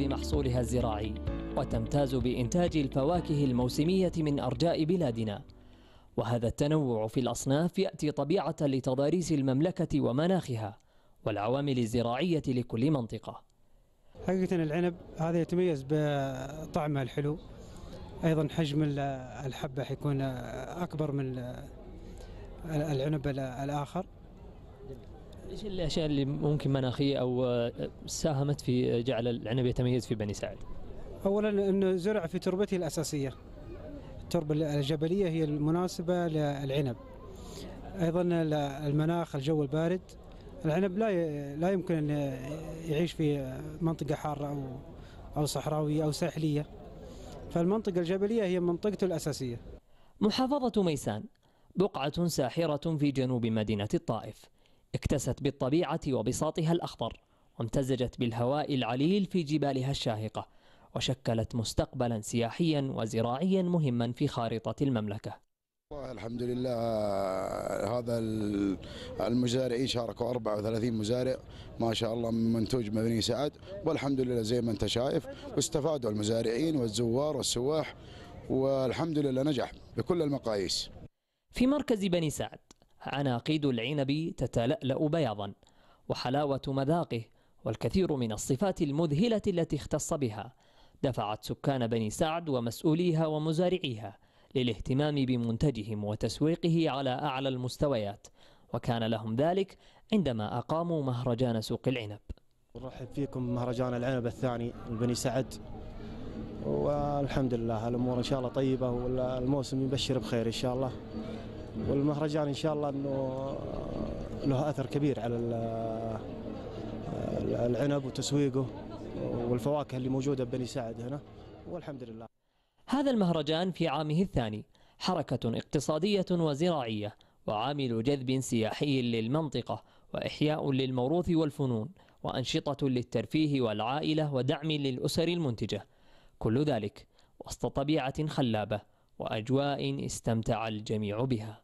بمحصولها الزراعي وتمتاز بإنتاج الفواكه الموسمية من أرجاء بلادنا وهذا التنوع في الأصناف يأتي طبيعة لتضاريس المملكة ومناخها والعوامل الزراعية لكل منطقة حقيقة العنب هذا يتميز بطعمه الحلو أيضا حجم الحبة حيكون أكبر من العنب الآخر ايش الاشياء اللي ممكن مناخيه او آه، ساهمت في آه، جعل العنب يتميز في بني سعد؟ اولا انه زرع في تربته الاساسيه. التربه الجبليه هي المناسبه للعنب. ايضا المناخ الجو البارد العنب لا لا يمكن ان يعيش في آه، منطقه حاره او او صحراويه او ساحليه. فالمنطقه الجبليه هي منطقته الاساسيه. محافظه ميسان بقعة ساحرة في جنوب مدينة الطائف اكتست بالطبيعة وبساطها الأخضر وامتزجت بالهواء العليل في جبالها الشاهقة وشكلت مستقبلا سياحيا وزراعيا مهما في خارطة المملكة الحمد لله هذا المزارعين شاركوا 34 مزارع ما شاء الله من منتوج مدني سعد والحمد لله زي ما انت شايف واستفادوا المزارعين والزوار والسواح والحمد لله نجح بكل المقاييس في مركز بني سعد عناقيد العنب تتلألأ بياضا وحلاوة مذاقه والكثير من الصفات المذهلة التي اختص بها دفعت سكان بني سعد ومسؤوليها ومزارعيها للاهتمام بمنتجهم وتسويقه على أعلى المستويات وكان لهم ذلك عندما أقاموا مهرجان سوق العنب نرحب فيكم مهرجان العنب الثاني لبني سعد والحمد لله الأمور إن شاء الله طيبة والموسم يبشر بخير إن شاء الله والمهرجان ان شاء الله انه له اثر كبير على العنب وتسويقه والفواكه اللي موجوده ببني سعد هنا والحمد لله. هذا المهرجان في عامه الثاني حركه اقتصاديه وزراعيه وعامل جذب سياحي للمنطقه واحياء للموروث والفنون وانشطه للترفيه والعائله ودعم للاسر المنتجه. كل ذلك وسط طبيعه خلابه وأجواء استمتع الجميع بها